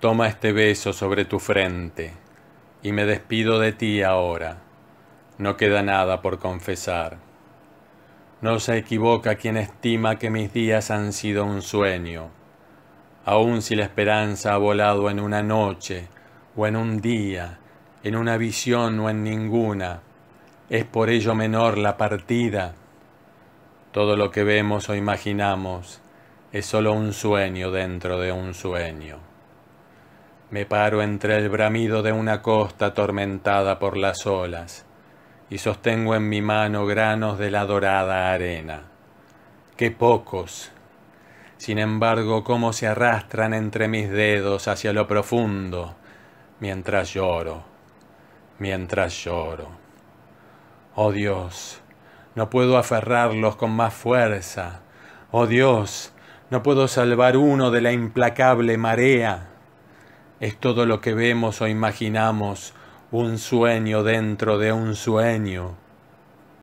Toma este beso sobre tu frente, y me despido de ti ahora. No queda nada por confesar. No se equivoca quien estima que mis días han sido un sueño, aun si la esperanza ha volado en una noche, o en un día, en una visión o en ninguna, es por ello menor la partida. Todo lo que vemos o imaginamos es solo un sueño dentro de un sueño. Me paro entre el bramido de una costa atormentada por las olas y sostengo en mi mano granos de la dorada arena. ¡Qué pocos! Sin embargo, cómo se arrastran entre mis dedos hacia lo profundo, mientras lloro, mientras lloro. Oh Dios, no puedo aferrarlos con más fuerza. Oh Dios, no puedo salvar uno de la implacable marea es todo lo que vemos o imaginamos, un sueño dentro de un sueño.